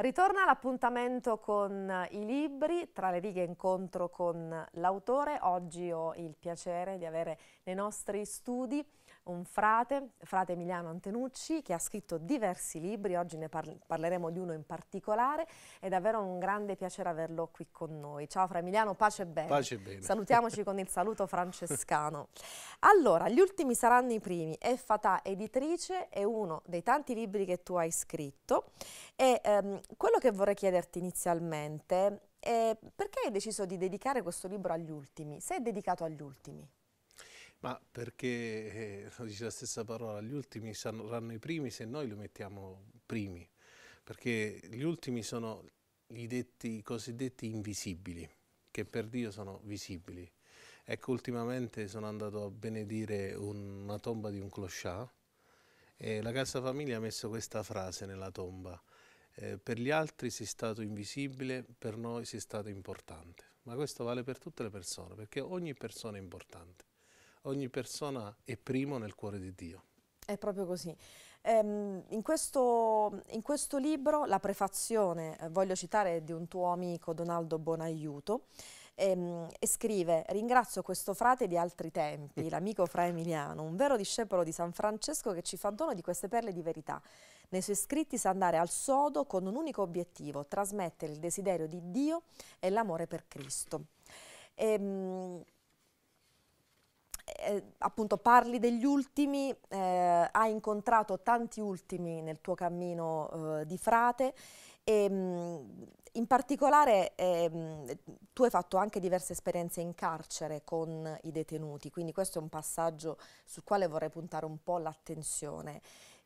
Ritorna l'appuntamento con i libri, tra le righe incontro con l'autore. Oggi ho il piacere di avere nei nostri studi un frate, frate Emiliano Antenucci, che ha scritto diversi libri, oggi ne parleremo di uno in particolare, è davvero un grande piacere averlo qui con noi. Ciao Fra Emiliano, pace e bene. Pace e bene. Salutiamoci con il saluto francescano. Allora, gli ultimi saranno i primi. È Fatà Editrice, è uno dei tanti libri che tu hai scritto e ehm, quello che vorrei chiederti inizialmente è perché hai deciso di dedicare questo libro agli ultimi? Sei dedicato agli ultimi? Ma perché, eh, dice la stessa parola, gli ultimi saranno i primi se noi li mettiamo primi, perché gli ultimi sono i, detti, i cosiddetti invisibili, che per Dio sono visibili. Ecco, ultimamente sono andato a benedire un, una tomba di un clochard e la Casa Famiglia ha messo questa frase nella tomba, eh, per gli altri sei stato invisibile, per noi sei stato importante. Ma questo vale per tutte le persone, perché ogni persona è importante ogni persona è primo nel cuore di Dio. È proprio così. Ehm, in, questo, in, questo, libro la prefazione, eh, voglio citare, di un tuo amico Donaldo Bonaiuto, ehm, e scrive «Ringrazio questo frate di altri tempi, l'amico Fra Emiliano, un vero discepolo di San Francesco che ci fa dono di queste perle di verità. Nei suoi scritti sa andare al sodo con un unico obiettivo, trasmettere il desiderio di Dio e l'amore per Cristo». Ehm, eh, appunto parli degli ultimi, eh, hai incontrato tanti ultimi nel tuo cammino eh, di frate e mh, mm, in particolare mh, ehm, tu hai fatto anche diverse esperienze in carcere con i detenuti, quindi questo è un passaggio sul quale vorrei puntare un po' l'attenzione.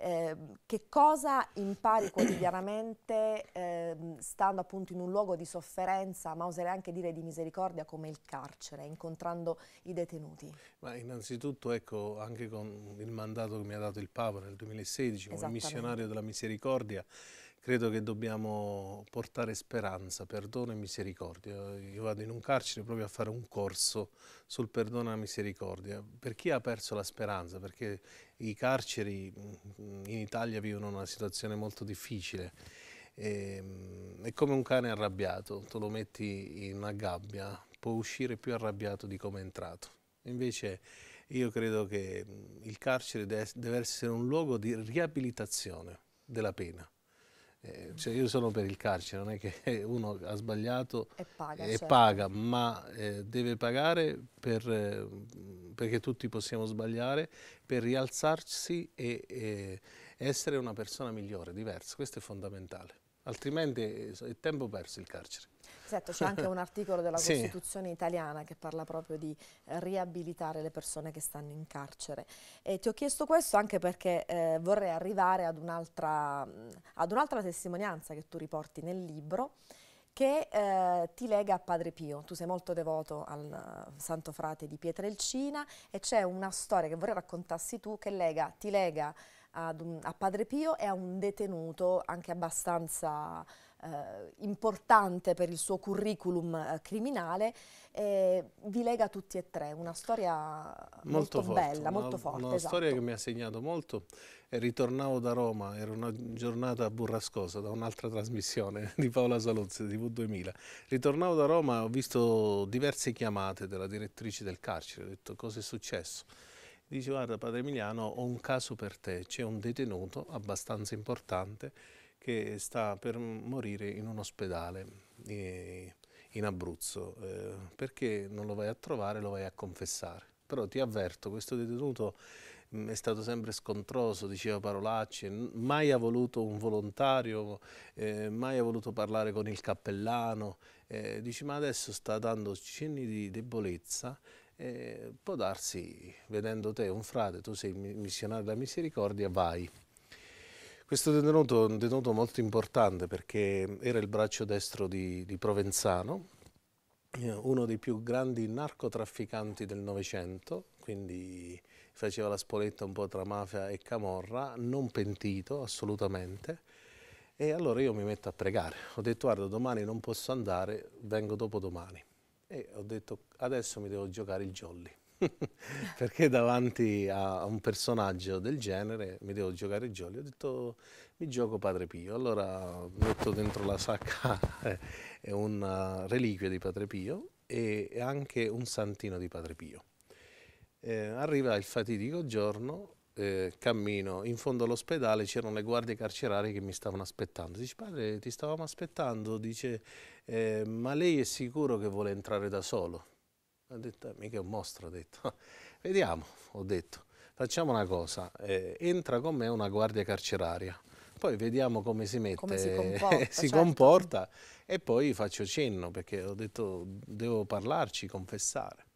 Ehm, che cosa impari quotidianamente eh, stando appunto in un luogo di sofferenza, ma oserei anche dire di misericordia come il carcere, incontrando i detenuti? Ma innanzitutto ecco anche con il mandato che mi ha dato il Papa nel 2016 come missionario della misericordia, credo che dobbiamo portare speranza, perdono e misericordia. Io vado in un carcere proprio a fare un corso sul perdono e la misericordia. Per chi ha perso la speranza, perché i carceri mm, in Italia vivono una situazione molto difficile, ehm, è come un cane arrabbiato, tu lo metti in una gabbia, può uscire più arrabbiato di come è entrato. Invece io credo che mm, il carcere deve essere un luogo di riabilitazione della pena eh, cioè io sono per il carcere, non è che uno ha sbagliato e paga, e certo. paga ma eh, deve pagare per, eh, perché tutti possiamo sbagliare, per rialzarsi e, e essere una persona migliore, diversa. Questo è fondamentale, altrimenti eh, è tempo perso il carcere. Certo, c'è anche un articolo della Costituzione sì. italiana che parla proprio di riabilitare le persone che stanno in carcere. E ti ho chiesto questo anche perché eh, vorrei arrivare ad un'altra un testimonianza che tu riporti nel libro che eh, ti lega a Padre Pio. Tu sei molto devoto al Santo Frate di Pietrelcina e c'è una storia che vorrei raccontassi tu che lega, ti lega un, a Padre Pio e a un detenuto anche abbastanza eh, importante per il suo curriculum eh, criminale, E vi lega tutti e tre, una storia molto, molto forte, bella, una, molto forte. Una esatto. storia che mi ha segnato molto, ritornavo da Roma, era una giornata burrascosa da un'altra trasmissione di Paola Saluzzi, TV2000, ritornavo da Roma, ho visto diverse chiamate della direttrice del carcere, ho detto cosa è successo? dice guarda padre Emiliano ho un caso per te, c'è un detenuto abbastanza importante che sta per morire in un ospedale in Abruzzo, eh, perché non lo vai a trovare, lo vai a confessare. Però ti avverto, questo detenuto è stato sempre scontroso, diceva parolacce, mai ha voluto un volontario, eh, mai ha voluto parlare con il cappellano, eh, dici ma adesso sta dando cenni di debolezza eh, può darsi, vedendo te un frate, tu sei missionario della misericordia, vai. Questo detenuto è un detenuto molto importante perché era il braccio destro di, di Provenzano, eh, uno dei più grandi narcotrafficanti del Novecento, quindi faceva la spoletta un po' tra mafia e camorra, non pentito assolutamente. E allora io mi metto a pregare. Ho detto guarda domani non posso andare, vengo dopo domani e ho detto adesso mi devo giocare il jolly. perché davanti a un personaggio del genere mi devo giocare il jolly. Ho detto mi gioco Padre Pio. Allora metto dentro la sacca una uh, reliquia di Padre Pio e anche un santino di Padre Pio. Eh, arriva il fatidico giorno eh, cammino, in fondo all'ospedale c'erano le guardie carcerarie che mi stavano aspettando. Dice padre ti stavamo aspettando, dice eh, ma lei è sicuro che vuole entrare da solo? Ha detto eh, mica è un mostro, ha detto. Vediamo, ho detto, facciamo una cosa, eh, entra con me una guardia carceraria. Poi vediamo come si mette, come si, comporta, si certo. comporta e poi faccio cenno perché ho detto devo parlarci, confessare.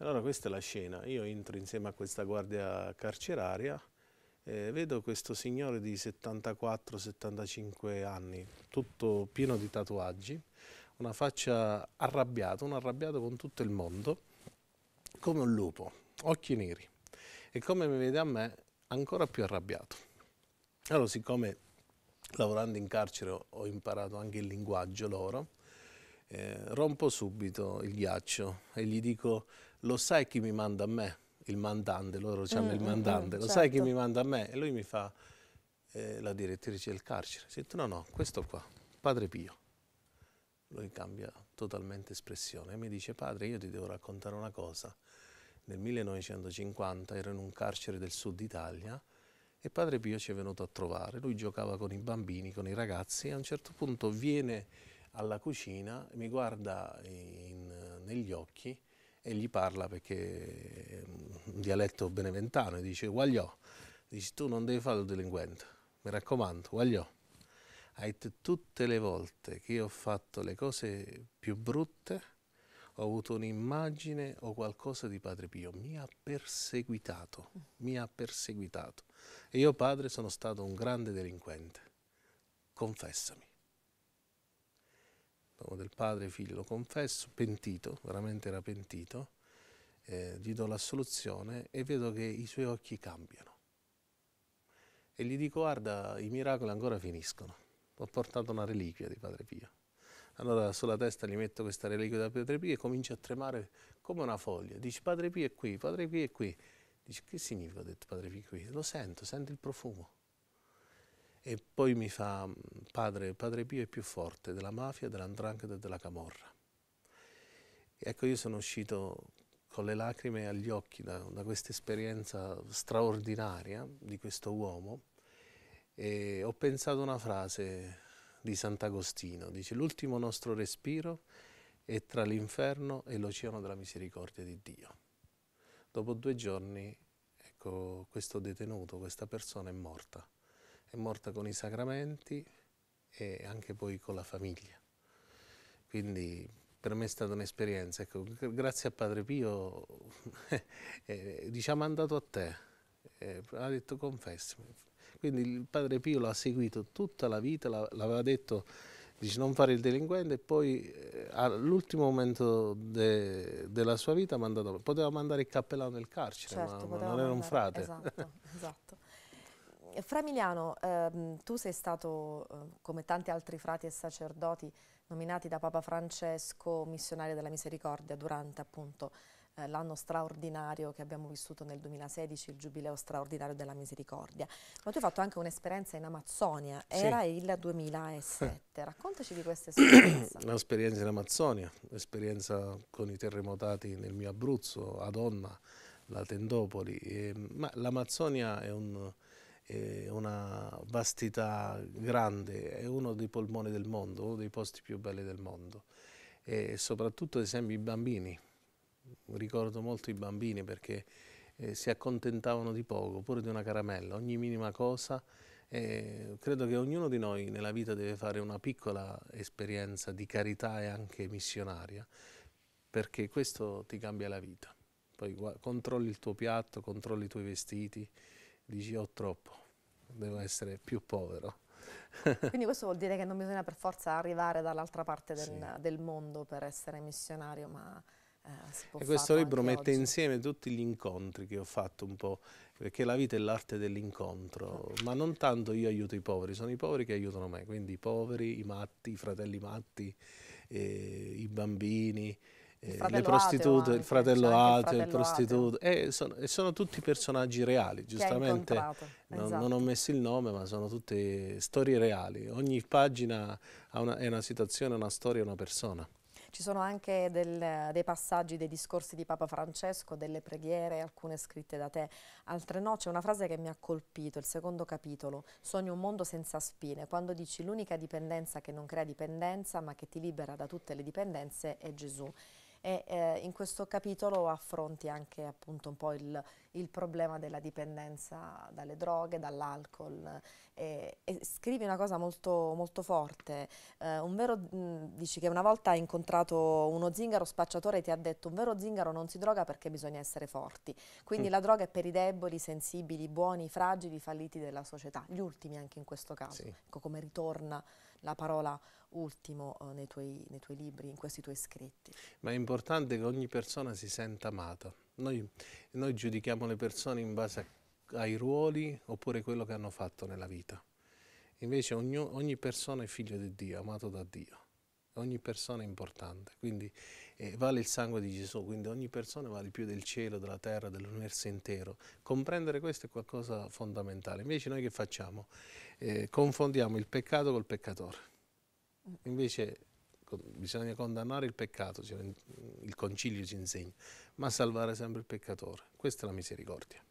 Allora questa è la scena, io entro insieme a questa guardia carceraria e eh, vedo questo signore di 74-75 anni, tutto pieno di tatuaggi, una faccia arrabbiata, un arrabbiato con tutto il mondo, come un lupo, occhi neri e come mi vede a me ancora più arrabbiato. Allora siccome lavorando in carcere ho imparato anche il linguaggio loro, eh, rompo subito il ghiaccio e gli dico lo sai chi mi manda a me? Il mandante, loro hanno mm, il mm, mandante, lo certo. sai chi certo. mi manda a me? E lui mi fa eh, la direttrice del carcere, ho detto no no, questo qua, padre Pio. Lui cambia totalmente espressione e mi dice padre io ti devo raccontare una cosa. Nel 1950 ero in un carcere del sud Italia e padre Pio ci è venuto a trovare, lui giocava con i bambini, con i ragazzi e a un certo punto viene alla cucina, mi guarda in, negli occhi e gli parla perché è un dialetto beneventano e dice guagliò, dici tu non devi fare il delinquente, mi raccomando, guagliò. Hai tutte le volte che io ho fatto le cose più brutte, ho avuto un'immagine o qualcosa di Padre Pio, mi ha perseguitato, mi ha perseguitato. E io padre sono stato un grande delinquente, confessami o del padre, figlio, lo confesso, pentito, veramente era pentito, eh, gli do l'assoluzione e vedo che i suoi occhi cambiano. E gli dico, guarda, i miracoli ancora finiscono, ho portato una reliquia di Padre Pio. Allora sulla testa gli metto questa reliquia da Padre Pio e comincia a tremare come una foglia. Dice, Padre Pio è qui, Padre Pio è qui. Dice, che significa, ho detto Padre Pio qui? Lo sento, sento il profumo e poi mi fa mm, padre, padre Pio è più forte della mafia, dell'andrangheta e della camorra. Ecco, io sono uscito con le lacrime agli occhi da, da questa esperienza straordinaria di questo uomo e ho pensato una frase di Sant'Agostino, dice l'ultimo nostro respiro è tra l'inferno e l'oceano della misericordia di Dio. Dopo due giorni, ecco, questo detenuto, questa persona è morta è morta con i sacramenti e anche poi con la famiglia. Quindi per me è stata un'esperienza, ecco, grazie a Padre Pio, eh, diciamo è andato a te, eh, ha detto confessami. Quindi il Padre Pio l'ha seguito tutta la vita, l'aveva detto dice non fare il delinquente e poi eh, all'ultimo momento de, della sua vita mandato, poteva mandare il cappellano nel carcere, certo, ma, ma non era un frate. Esatto, esatto. Eh, Framigliano, ehm, tu sei stato, eh, come tanti altri frati e sacerdoti, nominati da Papa Francesco missionario della misericordia durante appunto eh, l'anno straordinario che abbiamo vissuto nel 2016, il giubileo straordinario della misericordia. Ma tu hai fatto anche un'esperienza in Amazzonia, sì. era il 2007. Raccontaci di questa esperienza. un'esperienza in Amazzonia, un'esperienza con i terremotati nel mio Abruzzo, a Donna, la Tendopoli. E, ehm, ma l'Amazzonia è un eh, una vastità grande, è uno dei polmoni del mondo, uno dei posti più belli del mondo e soprattutto ad esempio i bambini, ricordo molto i bambini perché eh, si accontentavano di poco, pure di una caramella, ogni minima cosa. Eh, credo che ognuno di noi nella vita deve fare una piccola esperienza di carità e anche missionaria, perché questo ti cambia la vita. Poi controlli il tuo piatto, controlli i tuoi vestiti, dici ho oh, troppo, devo essere più povero. Quindi questo vuol dire che non bisogna per forza arrivare dall'altra parte del, sì. del, mondo per essere missionario, ma eh, si può E questo libro mette oggi. insieme tutti gli incontri che ho fatto un po', perché la vita è l'arte dell'incontro, esatto. ma non tanto io aiuto i poveri, sono i poveri che aiutano me, quindi i poveri, i matti, i fratelli matti, eh, i bambini, eh, le prostitute, il fratello ateo, il prostituto, e eh, sono, e sono, tutti personaggi reali, giustamente. Non, esatto. non, ho messo il nome, ma sono tutte storie reali. Ogni pagina una, è una situazione, una storia, una persona. Ci sono anche del, dei passaggi dei discorsi di Papa Francesco, delle preghiere, alcune scritte da te, altre no. C'è una frase che mi ha colpito, il secondo capitolo, Sogno un mondo senza spine, quando dici l'unica dipendenza che non crea dipendenza ma che ti libera da tutte le dipendenze è Gesù e eh, in questo capitolo affronti anche appunto un po' il, il problema della dipendenza dalle droghe, dall'alcol e, e, scrivi una cosa molto, molto forte, eh, un vero, mh, mm, dici che una volta hai incontrato uno zingaro spacciatore e ti ha detto un vero zingaro non si droga perché bisogna essere forti, quindi mm. la droga è per i deboli, sensibili, buoni, fragili, falliti della società, gli ultimi anche in questo caso, sì. ecco come ritorna la parola ultimo eh, nei, tuoi, nei, tuoi, libri, in questi tuoi scritti. Ma è importante che ogni persona si senta amata. Noi, noi giudichiamo le persone in base ai ruoli oppure quello che hanno fatto nella vita. Invece ogni, ogni persona è figlio di Dio, amato da Dio ogni persona è importante, quindi eh, vale il sangue di Gesù, quindi ogni persona vale più del cielo, della terra, dell'universo intero. Comprendere questo è qualcosa di fondamentale. Invece noi che facciamo? Eh, confondiamo il peccato col peccatore. Invece bisogna condannare il peccato, il concilio ci insegna, ma salvare sempre il peccatore. Questa è la misericordia.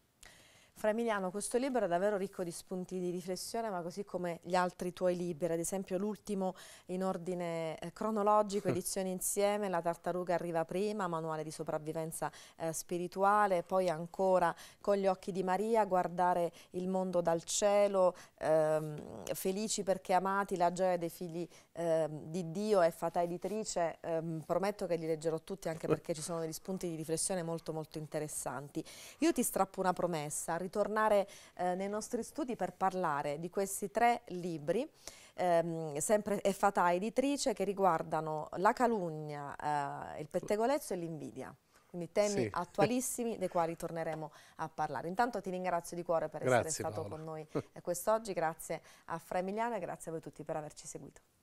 Fra Emiliano, questo libro è davvero ricco di spunti di riflessione, ma così come gli altri tuoi libri, ad esempio l'ultimo in ordine eh, cronologico, edizione insieme, La tartaruga arriva prima, manuale di sopravvivenza eh, spirituale, poi ancora Con gli occhi di Maria, guardare il mondo dal cielo, ehm, felici perché amati, la gioia dei figli ehm, di Dio e Fatà editrice, ehm, prometto che li leggerò tutti anche perché ci sono degli spunti di riflessione molto molto interessanti. Io ti strappo una promessa, ritornare eh, nei nostri studi per parlare di questi tre libri ehm, sempre Efata editrice che riguardano la calunnia, eh, il pettegolezzo e l'invidia quindi temi sì. attualissimi dei quali torneremo a parlare. Intanto ti ringrazio di cuore per grazie, essere stato Paola. con noi quest'oggi, grazie a Fra Emiliano e grazie a voi tutti per averci seguito.